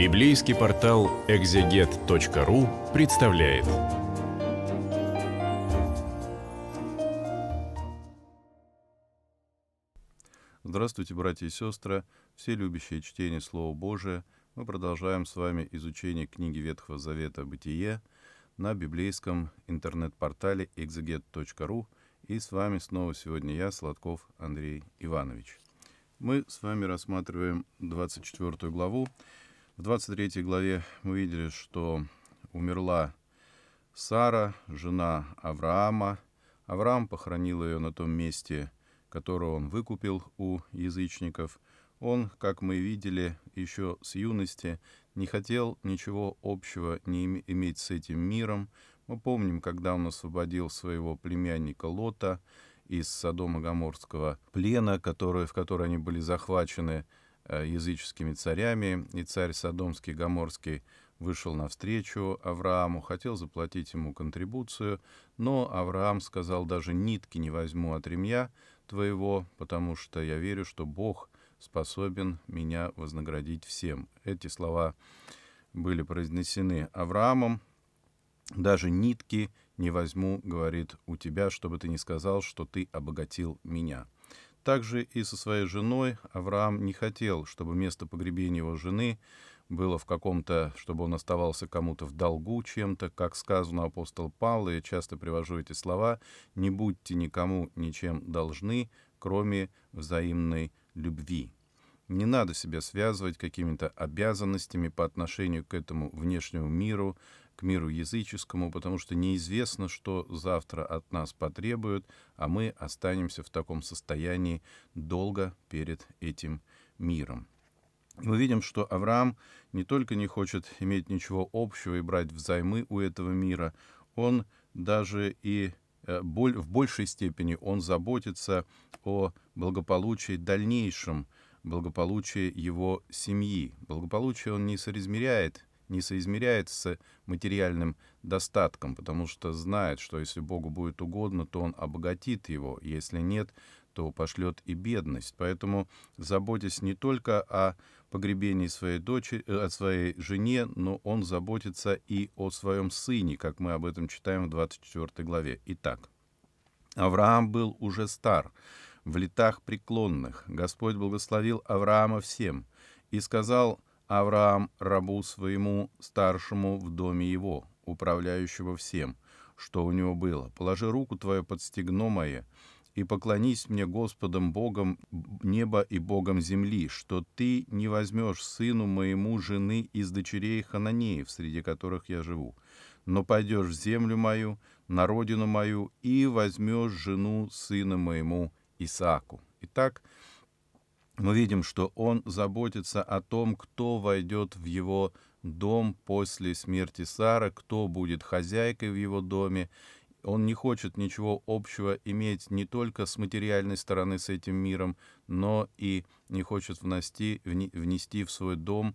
Библейский портал exeget.ru представляет. Здравствуйте, братья и сестры, все любящие чтение Слова Божия. Мы продолжаем с вами изучение книги Ветхого Завета «Бытие» на библейском интернет-портале exeget.ru. И с вами снова сегодня я, Сладков Андрей Иванович. Мы с вами рассматриваем 24 главу, в 23 главе мы видели, что умерла Сара, жена Авраама. Авраам похоронил ее на том месте, которое он выкупил у язычников. Он, как мы видели еще с юности, не хотел ничего общего не иметь с этим миром. Мы помним, когда он освободил своего племянника Лота из Содома-Гоморского плена, который, в который они были захвачены, Э, языческими царями, и царь Содомский Гоморский вышел навстречу Аврааму, хотел заплатить ему контрибуцию, но Авраам сказал, даже нитки не возьму от ремня твоего, потому что я верю, что Бог способен меня вознаградить всем. Эти слова были произнесены Авраамом, даже нитки не возьму, говорит, у тебя, чтобы ты не сказал, что ты обогатил меня. Также и со своей женой Авраам не хотел, чтобы место погребения его жены было в каком-то, чтобы он оставался кому-то в долгу чем-то, как сказано апостол Павла, я часто привожу эти слова, «Не будьте никому ничем должны, кроме взаимной любви». Не надо себя связывать какими-то обязанностями по отношению к этому внешнему миру, к миру языческому, потому что неизвестно, что завтра от нас потребуют, а мы останемся в таком состоянии долго перед этим миром. Мы видим, что Авраам не только не хочет иметь ничего общего и брать взаймы у этого мира, он даже и э, в большей степени он заботится о благополучии дальнейшем, благополучии его семьи. Благополучие он не соразмеряет не соизмеряет с материальным достатком, потому что знает, что если Богу будет угодно, то Он обогатит его, если нет, то пошлет и бедность. Поэтому заботясь не только о погребении своей дочери, э, о своей жене, но он заботится и о своем сыне, как мы об этом читаем в 24 главе. Итак, Авраам был уже стар, в летах преклонных. Господь благословил Авраама всем и сказал – Авраам рабу своему старшему в доме его, управляющего всем, что у него было. Положи руку твою под стегно мое, и поклонись мне Господом Богом неба и Богом земли, что ты не возьмешь сыну моему жены из дочерей Хананеев, среди которых я живу, но пойдешь в землю мою, на родину мою, и возьмешь жену сына моему Исааку. Итак, мы видим, что он заботится о том, кто войдет в его дом после смерти Сары, кто будет хозяйкой в его доме. Он не хочет ничего общего иметь не только с материальной стороны с этим миром, но и не хочет внести, внести в свой дом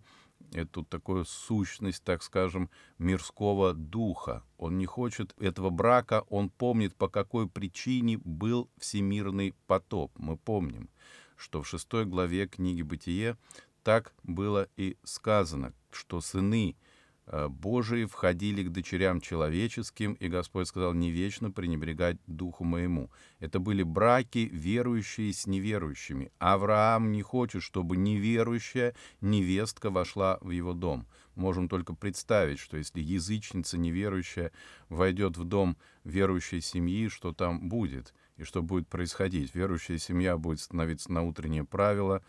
эту такую сущность, так скажем, мирского духа. Он не хочет этого брака, он помнит, по какой причине был всемирный потоп, мы помним что в шестой главе книги «Бытие» так было и сказано, что сыны э, Божии входили к дочерям человеческим, и Господь сказал, не вечно пренебрегать духу моему. Это были браки, верующие с неверующими. Авраам не хочет, чтобы неверующая невестка вошла в его дом. Можем только представить, что если язычница неверующая войдет в дом верующей семьи, что там будет – и что будет происходить. Верующая семья будет становиться на утреннее правило,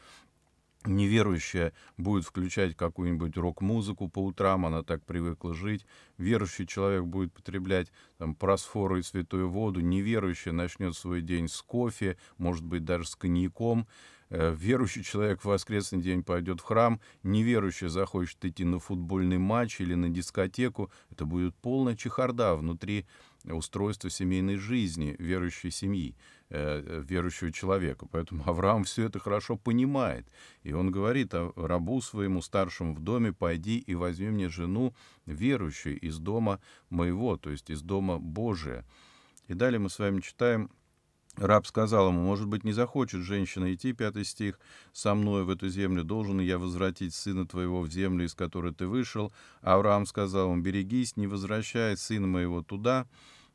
неверующая будет включать какую-нибудь рок-музыку по утрам, она так привыкла жить, верующий человек будет потреблять там, просфору и святую воду, неверующая начнет свой день с кофе, может быть, даже с коньяком, Э, верующий человек в воскресный день пойдет в храм, неверующий захочет идти на футбольный матч или на дискотеку. Это будет полная чехарда внутри устройства семейной жизни верующей семьи, э, верующего человека. Поэтому Авраам все это хорошо понимает. И он говорит рабу своему старшему в доме, пойди и возьми мне жену верующую из дома моего, то есть из дома Божия. И далее мы с вами читаем Раб сказал ему, может быть, не захочет женщина идти, пятый стих, со мной в эту землю, должен я возвратить сына твоего в землю, из которой ты вышел. Авраам сказал ему, берегись, не возвращай сына моего туда,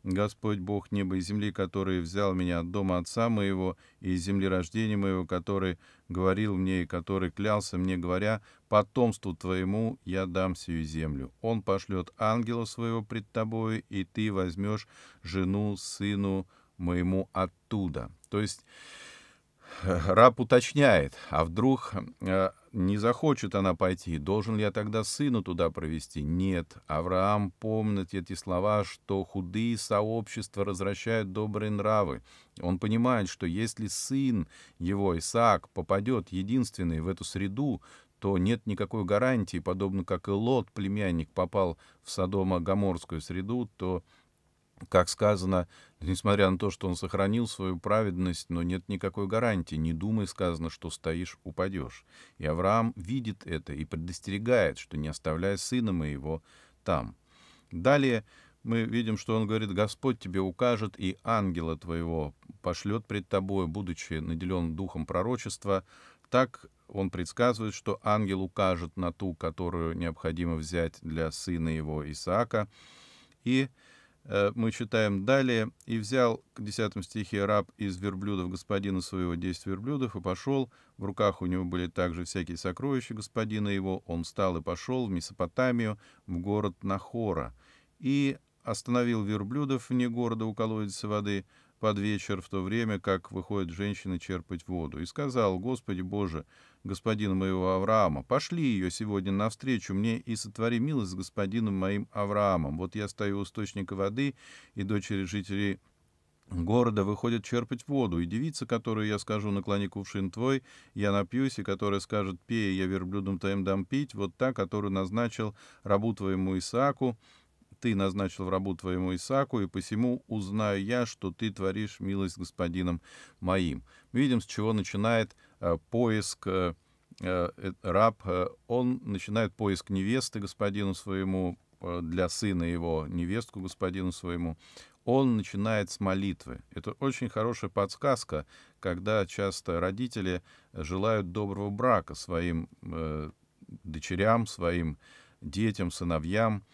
Господь Бог неба и земли, который взял меня от дома отца моего и из земли рождения моего, который говорил мне и который клялся мне, говоря, потомству твоему я дам сию землю. Он пошлет ангела своего пред тобой, и ты возьмешь жену сыну твоему моему оттуда. То есть э, раб уточняет, а вдруг э, не захочет она пойти, должен ли я тогда сына туда провести? Нет. Авраам помнит эти слова, что худые сообщества возвращают добрые нравы. Он понимает, что если сын его, Исаак, попадет единственный в эту среду, то нет никакой гарантии, подобно как и Лот, племянник, попал в Содомо-Гоморскую среду, то как сказано, несмотря на то, что он сохранил свою праведность, но нет никакой гарантии, не думай, сказано, что стоишь, упадешь. И Авраам видит это и предостерегает, что не оставляя сына моего там. Далее мы видим, что он говорит, «Господь тебе укажет, и ангела твоего пошлет пред тобой, будучи наделен духом пророчества». Так он предсказывает, что ангел укажет на ту, которую необходимо взять для сына его Исаака, и Э, мы читаем далее, «И взял к десятом стихе раб из верблюдов господина своего десять верблюдов и пошел. В руках у него были также всякие сокровища господина его. Он встал и пошел в Месопотамию, в город Нахора, и остановил верблюдов вне города у колодца воды под вечер, в то время как выходят женщины черпать воду. И сказал, Господи Боже, господина моего Авраама, пошли ее сегодня навстречу мне и сотвори милость с господином моим Авраамом. Вот я стою у источника воды, и дочери жителей города выходят черпать воду, и девица, которую я скажу, наклони кувшин твой, я напьюсь, и которая скажет, пей, я верблюдом твоим дам пить, вот та, которую назначил рабу твоему Исааку, ты назначил в рабу твоему Исааку, и посему узнаю я, что ты творишь милость господином моим». видим, с чего начинает Э, поиск э, э, раб, он начинает поиск невесты господину своему, для сына его, невестку господину своему, он начинает с молитвы. Это очень хорошая подсказка, когда часто родители желают доброго брака своим э, дочерям, своим детям, сыновьям.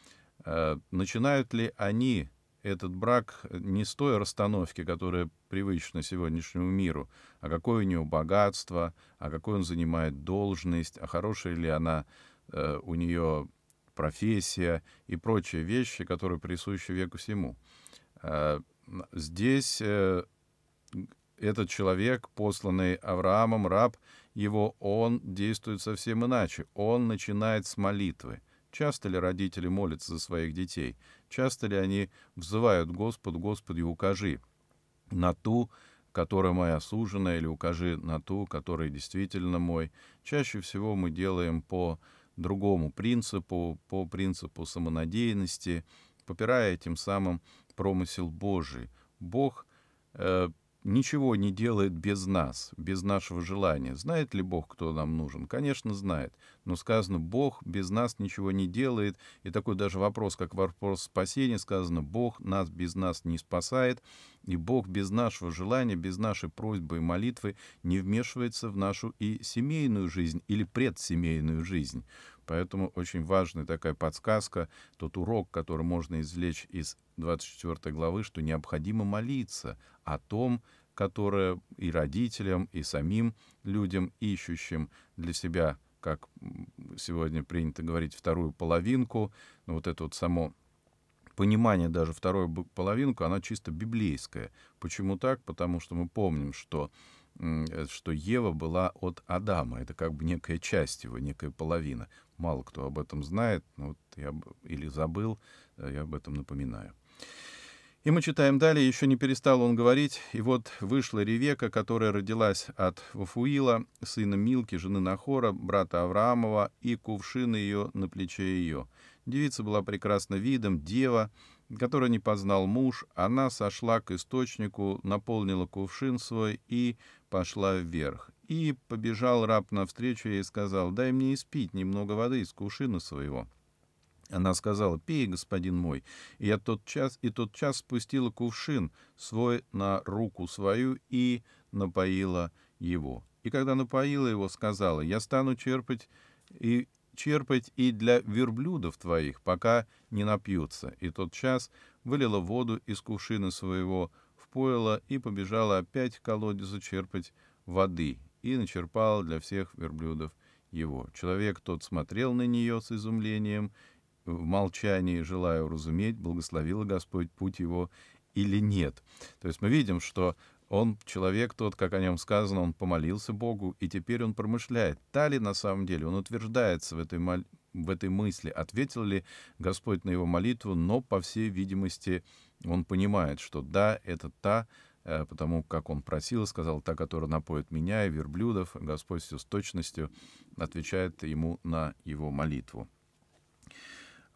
Э, начинают ли они этот брак не с той расстановки, которая привычна сегодняшнему миру, а какое у него богатство, а какой он занимает должность, а хорошая ли она э, у нее профессия и прочие вещи, которые присущи веку всему. Э, здесь э, этот человек, посланный Авраамом, раб его, он действует совсем иначе. Он начинает с молитвы. Часто ли родители молятся за своих детей? Часто ли они взывают Господу, Господи, укажи на ту, которая моя сужена, или укажи на ту, которая действительно мой. Чаще всего мы делаем по другому принципу, по принципу самонадеянности, попирая тем самым промысел Божий. Бог э, ничего не делает без нас, без нашего желания. Знает ли Бог, кто нам нужен? Конечно, знает но сказано, Бог без нас ничего не делает. И такой даже вопрос, как вопрос спасения, сказано, Бог нас без нас не спасает, и Бог без нашего желания, без нашей просьбы и молитвы не вмешивается в нашу и семейную жизнь, или предсемейную жизнь. Поэтому очень важная такая подсказка, тот урок, который можно извлечь из 24 главы, что необходимо молиться о том, которое и родителям, и самим людям, ищущим для себя как сегодня принято говорить, вторую половинку, ну, вот это вот само понимание даже второй половинку, она чисто библейская. Почему так? Потому что мы помним, что, э, что Ева была от Адама. Это как бы некая часть его, некая половина. Мало кто об этом знает, но вот я или забыл, э, я об этом напоминаю. И мы читаем далее, еще не перестал он говорить, и вот вышла Ревека, которая родилась от Вафуила, сына Милки, жены Нахора, брата Авраамова, и кувшин ее на плече ее. Девица была прекрасна видом, дева, которую не познал муж, она сошла к источнику, наполнила кувшин свой и пошла вверх. И побежал раб навстречу ей и сказал, «Дай мне испить немного воды из кувшина своего». Она сказала, «Пей, господин мой». И я тот час, и тот час спустила кувшин свой на руку свою и напоила его. И когда напоила его, сказала, «Я стану черпать и, черпать и для верблюдов твоих, пока не напьются». И тот час вылила воду из кувшина своего в пойло и побежала опять к колодезу черпать воды, и начерпала для всех верблюдов его. Человек тот смотрел на нее с изумлением в молчании, желая уразуметь, благословил Господь путь его или нет. То есть мы видим, что он человек тот, как о нем сказано, он помолился Богу, и теперь он промышляет, та ли на самом деле, он утверждается в этой, мол... в этой мысли, ответил ли Господь на его молитву, но, по всей видимости, он понимает, что да, это та, э, потому как он просил, сказал, та, которая напоит меня и верблюдов, Господь все с точностью отвечает ему на его молитву.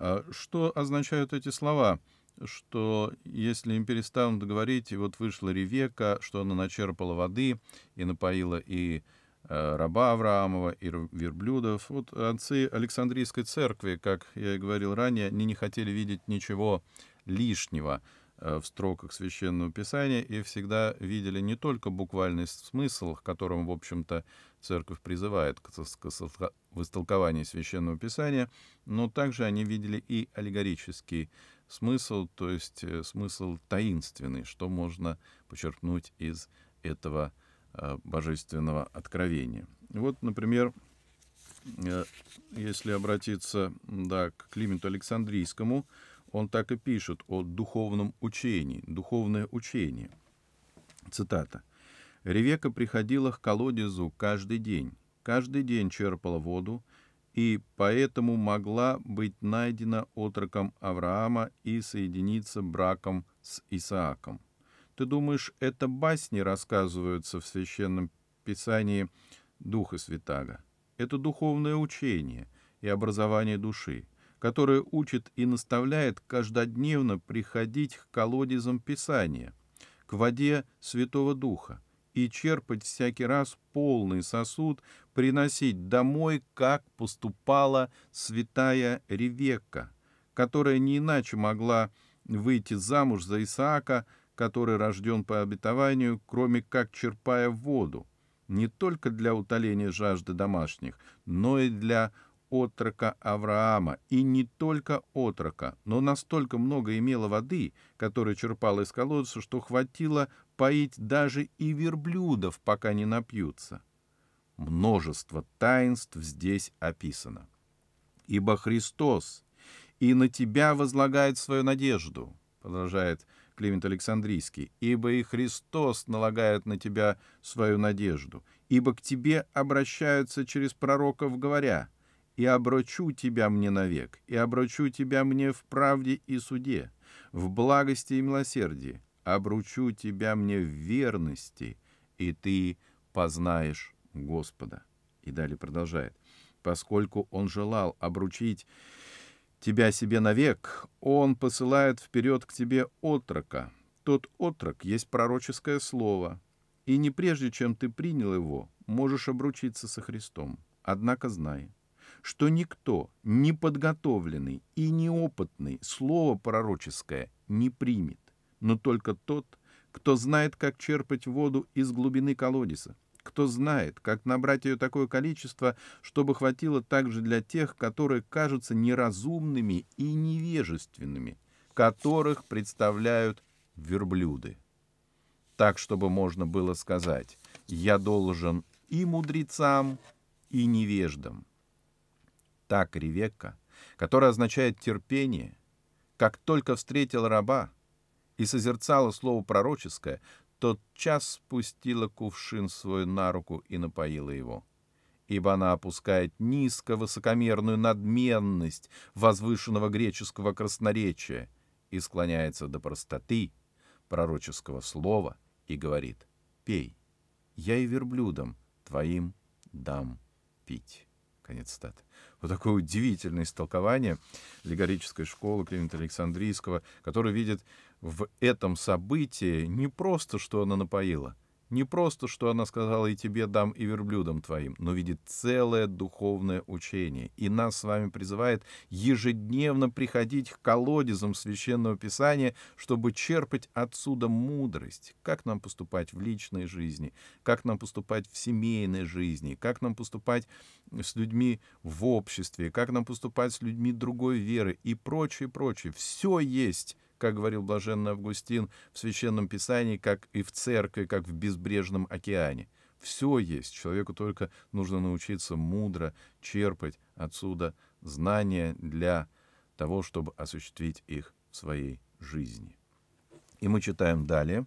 А что означают эти слова? что если им перестанут говорить, и вот вышла Ревека, что она начерпала воды и напоила и э, раба Авраамова и верблюдов. Вот отцы Александрийской церкви, как я и говорил ранее, они не хотели видеть ничего лишнего. Э, в строках Священного Писания и всегда видели не только буквальный смысл, к которому, в общем-то, церковь призывает в истолковании Священного Писания, но также они видели и аллегорический смысл, то есть э, смысл таинственный, что можно почерпнуть из этого э, божественного откровения. Вот, например, если обратиться да, к Клименту Александрийскому, он так и пишет о духовном учении, духовное учение. Цитата. «Ревека приходила к колодезу каждый день, каждый день черпала воду, и поэтому могла быть найдена отроком Авраама и соединиться браком с Исааком». Ты думаешь, это басни рассказываются в Священном Писании Духа Святаго? Это духовное учение и образование души – которая учит и наставляет каждодневно приходить к колодезам Писания, к воде Святого Духа, и черпать всякий раз полный сосуд, приносить домой, как поступала святая Ревекка, которая не иначе могла выйти замуж за Исаака, который рожден по обетованию, кроме как черпая воду, не только для утоления жажды домашних, но и для отрока Авраама, и не только отрока, но настолько много имела воды, которую черпала из колодца, что хватило поить даже и верблюдов, пока не напьются. Множество таинств здесь описано. «Ибо Христос и на тебя возлагает свою надежду», продолжает Климент Александрийский, «ибо и Христос налагает на тебя свою надежду, ибо к тебе обращаются через пророков, говоря, — и обручу тебя мне навек, и обручу тебя мне в правде и суде, в благости и милосердии, обручу тебя мне в верности, и ты познаешь Господа». И далее продолжает. «Поскольку он желал обручить тебя себе навек, он посылает вперед к тебе отрока. Тот отрок есть пророческое слово, и не прежде, чем ты принял его, можешь обручиться со Христом. Однако знай, что никто, неподготовленный и неопытный, слово пророческое не примет, но только тот, кто знает, как черпать воду из глубины колодеса, кто знает, как набрать ее такое количество, чтобы хватило также для тех, которые кажутся неразумными и невежественными, которых представляют верблюды. Так, чтобы можно было сказать, я должен и мудрецам, и невеждам. Так Ревекка, которая означает терпение, как только встретила раба и созерцала слово пророческое, тот час спустила кувшин свою на руку и напоила его. Ибо она опускает низко высокомерную надменность возвышенного греческого красноречия и склоняется до простоты пророческого слова и говорит «Пей, я и верблюдам твоим дам пить». Конец стат. Вот такое удивительное истолкование аллегорической школы Климента Александрийского, который видит в этом событии не просто, что она напоила, не просто, что она сказала «и тебе дам, и верблюдам твоим», но видит целое духовное учение. И нас с вами призывает ежедневно приходить к колодезам Священного Писания, чтобы черпать отсюда мудрость. Как нам поступать в личной жизни, как нам поступать в семейной жизни, как нам поступать с людьми в обществе, как нам поступать с людьми другой веры и прочее, прочее. Все есть как говорил блаженный Августин, в Священном Писании, как и в церкви, как в безбрежном океане. Все есть, человеку только нужно научиться мудро черпать отсюда знания для того, чтобы осуществить их в своей жизни. И мы читаем далее.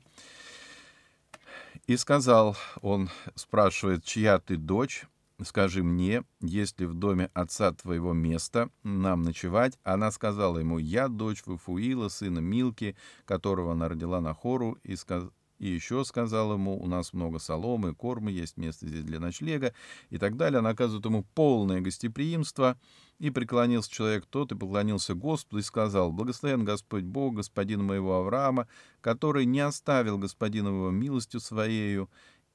«И сказал он, спрашивает, чья ты дочь?» скажи мне, есть ли в доме отца твоего место нам ночевать?» Она сказала ему, «Я дочь Вафуила, сына Милки, которого она родила на хору, и, сказ... и еще сказала ему, у нас много соломы, кормы, есть место здесь для ночлега» и так далее. Она оказывает ему полное гостеприимство. И преклонился человек тот, и поклонился Господу, и сказал, «Благословен Господь Бог, господин моего Авраама, который не оставил господина его милостью своею,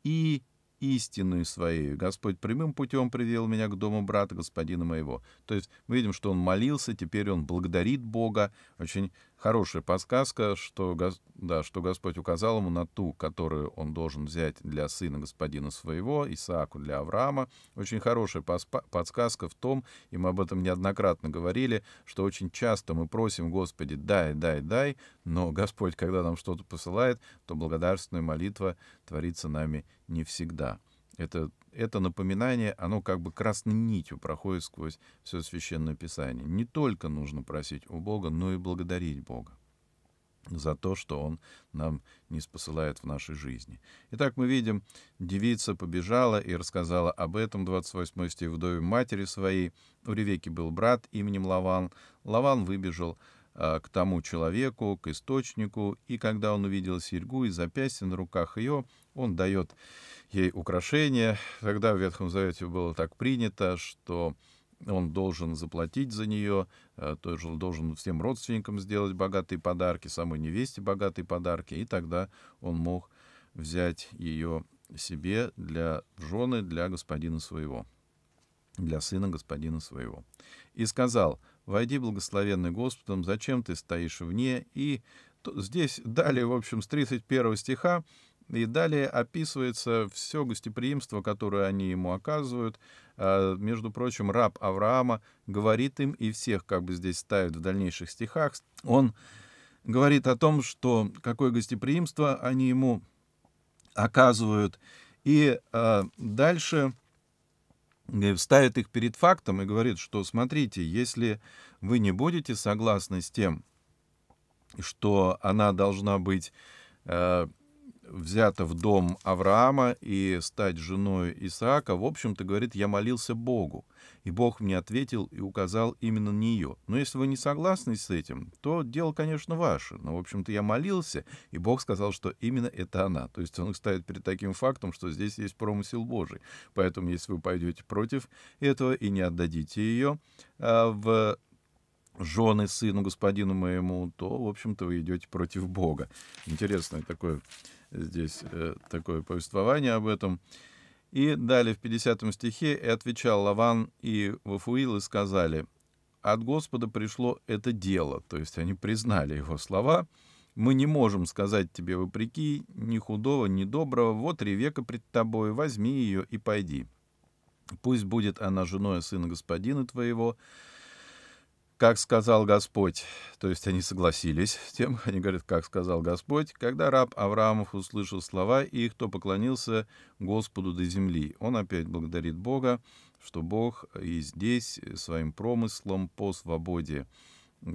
и истинную своей. Господь прямым путем привел меня к дому брата господина моего». То есть мы видим, что он молился, теперь он благодарит Бога, очень хорошая подсказка, что, да, что Господь указал ему на ту, которую он должен взять для сына господина своего, Исааку для Авраама. Очень хорошая подсказка в том, и мы об этом неоднократно говорили, что очень часто мы просим Господи «дай, дай, дай», но Господь, когда нам что-то посылает, то благодарственная молитва творится нами не всегда. Это, это напоминание, оно как бы красной нитью проходит сквозь все священное писание. Не только нужно просить у Бога, но и благодарить Бога за то, что он нам не спосылает в нашей жизни. Итак, мы видим, девица побежала и рассказала об этом, 28 стих, вдове матери своей. У Ревеки был брат именем Лаван. Лаван выбежал а, к тому человеку, к источнику, и когда он увидел серьгу и запястье на руках ее, он дает ей украшение. Тогда в Ветхом Завете было так принято, что он должен заплатить за нее, а, тоже должен всем родственникам сделать богатые подарки, самой невесте богатые подарки, и тогда он мог взять ее себе для жены, для господина своего, для сына господина своего. И сказал, Войди, благословенный Господом, зачем ты стоишь вне? И здесь далее, в общем, с 31 стиха и далее описывается все гостеприимство, которое они ему оказывают. А, между прочим, раб Авраама говорит им, и всех как бы здесь ставит в дальнейших стихах, он говорит о том, что какое гостеприимство они ему оказывают. И а, дальше Э, ставит их перед фактом и говорит, что смотрите, если вы не будете согласны с тем, что она должна быть э, взята в дом Авраама и стать женой Исаака, в общем-то, говорит, я молился Богу. И Бог мне ответил и указал именно нее. Но если вы не согласны с этим, то дело, конечно, ваше. Но, в общем-то, я молился, и Бог сказал, что именно это она. То есть он их ставит перед таким фактом, что здесь есть промысел Божий. Поэтому, если вы пойдете против этого и не отдадите ее а, в жены сыну господину моему, то, в общем-то, вы идете против Бога. Интересное такое Здесь э, такое повествование об этом. И далее в 50 стихе «И отвечал Лаван и Вафуил и сказали, от Господа пришло это дело». То есть они признали его слова. «Мы не можем сказать тебе вопреки ни худого, ни доброго. Вот ревека пред тобой, возьми ее и пойди. Пусть будет она женой сына господина твоего, как сказал Господь. То есть они согласились с тем, они говорят, как сказал Господь. Когда раб Авраамов услышал слова их, то поклонился Господу до земли. Он опять благодарит Бога, что Бог и здесь э, своим промыслом по свободе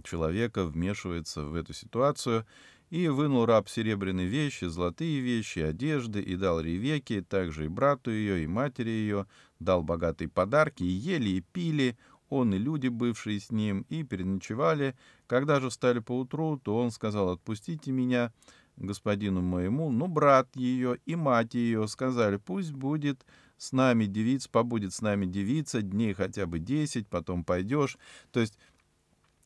человека вмешивается в эту ситуацию. И вынул раб серебряные вещи, золотые вещи, одежды, и дал Ревеке, также и брату ее, и матери ее, дал богатые подарки, и ели, и пили, он и люди, бывшие с ним, и переночевали. Когда же встали поутру, то он сказал, отпустите меня, господину моему, но ну, брат ее и мать ее сказали, пусть будет с нами девица, побудет с нами девица, дней хотя бы десять, потом пойдешь. То есть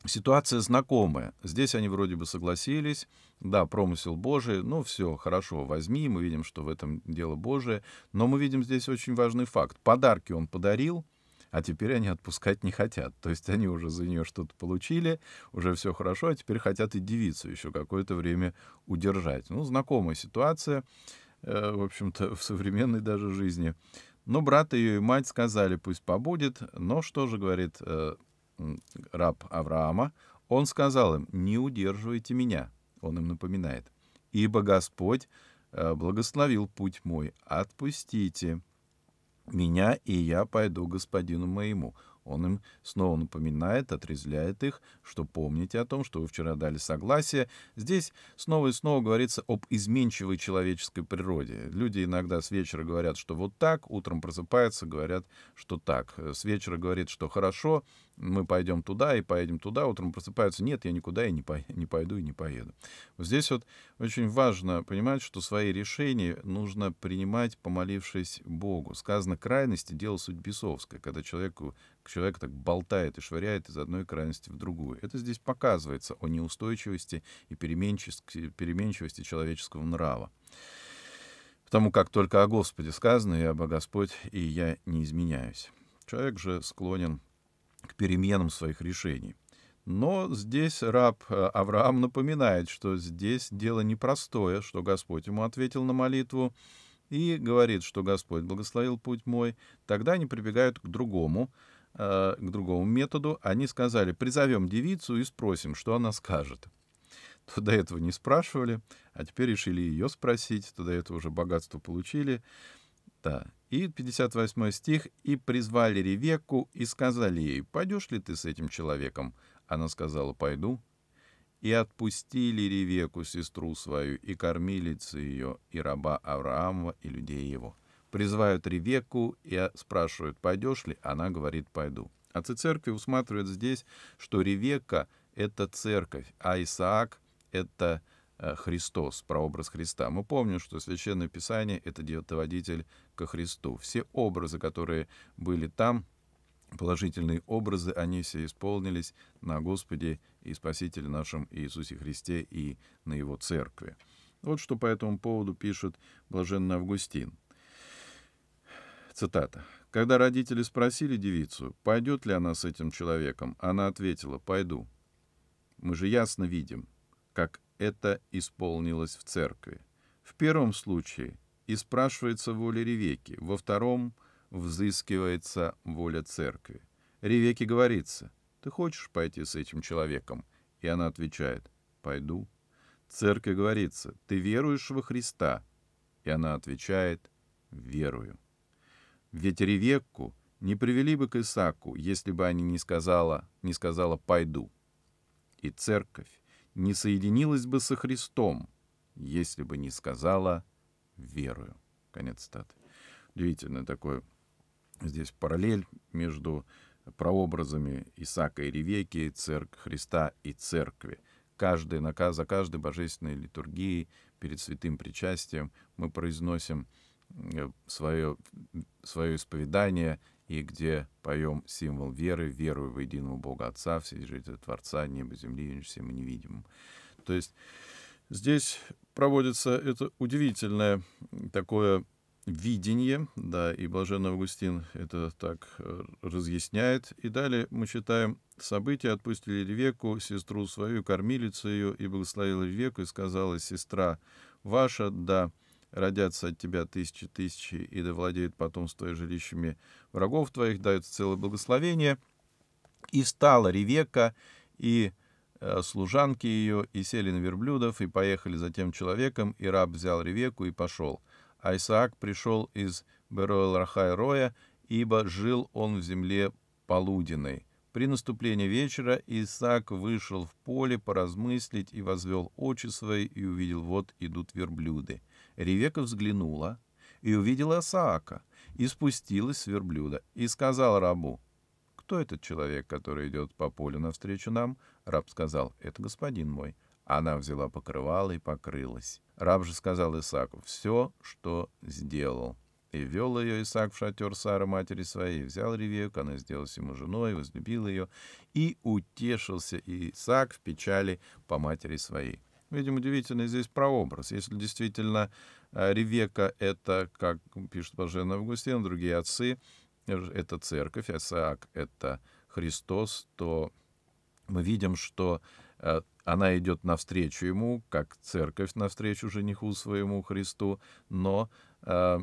ситуация знакомая. Здесь они вроде бы согласились, да, промысел Божий, ну все, хорошо, возьми, мы видим, что в этом дело Божие, но мы видим здесь очень важный факт. Подарки он подарил, а теперь они отпускать не хотят. То есть они уже за нее что-то получили, уже все хорошо, а теперь хотят и девицу еще какое-то время удержать. Ну, знакомая ситуация, э, в общем-то, в современной даже жизни. Но брат ее и мать сказали, пусть побудет, но что же говорит э, раб Авраама? Он сказал им, не удерживайте меня, он им напоминает, ибо Господь э, благословил путь мой, отпустите меня, и я пойду господину моему». Он им снова напоминает, отрезвляет их, что помните о том, что вы вчера дали согласие. Здесь снова и снова говорится об изменчивой человеческой природе. Люди иногда с вечера говорят, что вот так, утром просыпаются, говорят, что так. С вечера говорит, что хорошо, мы пойдем туда и поедем туда, утром просыпаются, нет, я никуда и не, по, не пойду и не поеду. Вот здесь вот очень важно понимать, что свои решения нужно принимать, помолившись Богу. Сказано, крайности — дело судьбесовское, когда человеку, человек так болтает и швыряет из одной крайности в другую. Это здесь показывается о неустойчивости и переменчивости, переменчивости человеческого нрава. Потому как только о Господе сказано, я Бога Господь, и я не изменяюсь. Человек же склонен к переменам своих решений. Но здесь раб э, Авраам напоминает, что здесь дело непростое, что Господь ему ответил на молитву и говорит, что Господь благословил путь мой. Тогда они прибегают к другому, э, к другому методу. Они сказали, призовем девицу и спросим, что она скажет. Туда этого не спрашивали, а теперь решили ее спросить, Туда до этого уже богатство получили. Да, и 58 стих, «И призвали Ревекку и сказали ей, пойдешь ли ты с этим человеком?» Она сказала, «Пойду». И отпустили Ревеку, сестру свою, и кормилицу ее, и раба Авраама, и людей его. Призывают Ревеку и спрашивают, пойдешь ли? Она говорит, пойду. Отцы церкви усматривают здесь, что Ревека — это церковь, а Исаак — это церковь Э, Христос, прообраз Христа. Мы помним, что Священное Писание — это доводитель ко Христу. Все образы, которые были там, положительные образы, они все исполнились на Господе и Спасителе нашем Иисусе Христе и на Его Церкви. Вот что по этому поводу пишет блаженный Августин. Цитата. «Когда родители спросили девицу, пойдет ли она с этим человеком, она ответила, пойду. Мы же ясно видим, как это исполнилось в церкви. В первом случае и спрашивается воля Ревеки, во втором взыскивается воля церкви. Ревеке говорится, ты хочешь пойти с этим человеком? И она отвечает, пойду. Церкви говорится, ты веруешь во Христа? И она отвечает, верую. Ведь Ревекку не привели бы к Исаку, если бы она не сказала, не сказала «пойду». И церковь не соединилась бы со Христом, если бы не сказала «верую». Конец цитаты. Удивительно такой здесь параллель между прообразами Исаака и Ревеки, церк Христа и церкви. Каждый, за каждой божественной литургией перед святым причастием мы произносим э, свое, свое исповедание и где поем символ веры, веру в единого Бога Отца, Вседержителя Творца, небо, земли, и всем невидимым. То есть здесь проводится это удивительное такое видение, да, и Блаженный Августин это так э, разъясняет. И далее мы читаем «События отпустили Ревеку, сестру свою, кормилицу ее, и благословил Ревеку, и сказала, сестра ваша, да, родятся от тебя тысячи тысячи и да владеют потомство и жилищами врагов твоих, дается целое благословение. И встала Ревека, и э, служанки ее, и сели на верблюдов, и поехали за тем человеком, и раб взял Ревеку и пошел. А Исаак пришел из Бероэл-Рахай-Роя, ибо жил он в земле полуденной. При наступлении вечера Исаак вышел в поле поразмыслить и возвел очи свои, и увидел, вот идут верблюды. Ревека взглянула и увидела Асаака, и спустилась с верблюда, и сказала рабу, «Кто этот человек, который идет по полю навстречу нам?» Раб сказал, «Это господин мой». Она взяла покрывало и покрылась. Раб же сказал Исаку все, что сделал. И вел ее Исаак в шатер Сары, матери своей, взял Ревеку, она сделала ему женой, возлюбила ее, и утешился Исаак в печали по матери своей. Видимо, удивительный здесь прообраз. Если действительно э, Ревека — это, как пишет Блаженный Августин, другие отцы, это церковь, Исаак — это Христос, то мы видим, что э, она идет навстречу ему, как церковь навстречу жениху своему Христу, но э,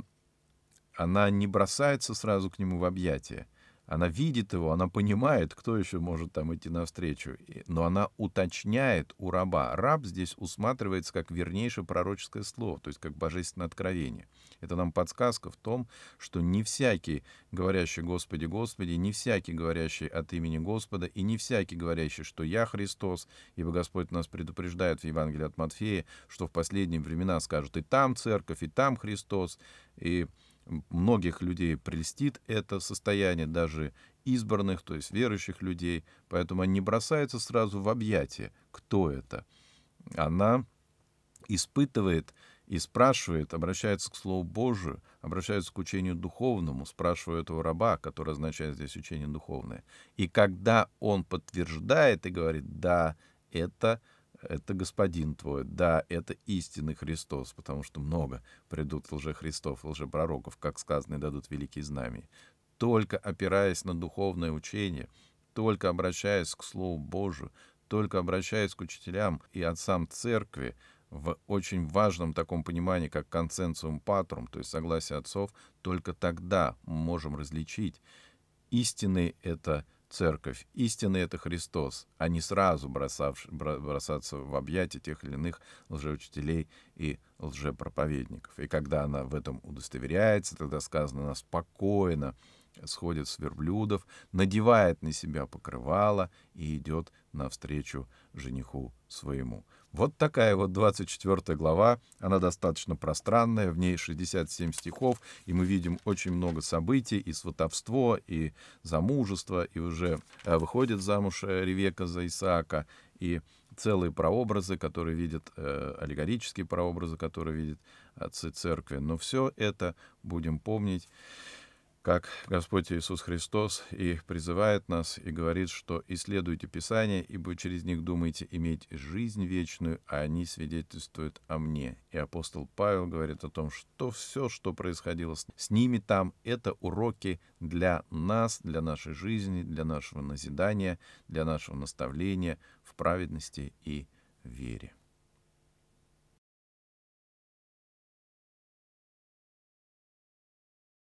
она не бросается сразу к нему в объятия. Она видит его, она понимает, кто еще может там идти навстречу. Но она уточняет у раба. Раб здесь усматривается как вернейшее пророческое слово, то есть как божественное откровение. Это нам подсказка в том, что не всякий, говорящий «Господи, Господи», не всякий, говорящий от имени Господа, и не всякий, говорящий, что «Я Христос», ибо Господь нас предупреждает в Евангелии от Матфея, что в последние времена скажут «И там церковь, и там Христос», и Многих людей прельстит это состояние, даже избранных, то есть верующих людей. Поэтому они не бросаются сразу в объятия. Кто это? Она испытывает и спрашивает, обращается к Слову Божию, обращается к учению духовному, спрашивает этого раба, который означает здесь учение духовное. И когда он подтверждает и говорит, да, это это господин твой, да, это истинный Христос, потому что много придут лжехристов, лжепророков, как сказано, и дадут великие знамения. Только опираясь на духовное учение, только обращаясь к Слову Божию, только обращаясь к учителям и отцам церкви, в очень важном таком понимании, как консенсум патрум, то есть согласие отцов, только тогда мы можем различить, истинный это церковь. истинный это Христос, а не сразу бросаться в объятия тех или иных лжеучителей и лжепроповедников. И когда она в этом удостоверяется, тогда сказано, она спокойно сходит с верблюдов, надевает на себя покрывало и идет навстречу жениху своему. Вот такая вот 24 глава, она достаточно пространная, в ней 67 стихов, и мы видим очень много событий, и сватовство, и замужество, и уже э, выходит замуж э, Ревека за Исаака, и целые прообразы, которые видят, э, аллегорические прообразы, которые видят отцы церкви. Но все это будем помнить как Господь Иисус Христос и призывает нас и говорит, что «исследуйте Писание, ибо через них думаете иметь жизнь вечную, а они свидетельствуют о мне». И апостол Павел говорит о том, что все, что происходило с ними там, это уроки для нас, для нашей жизни, для нашего назидания, для нашего наставления в праведности и вере.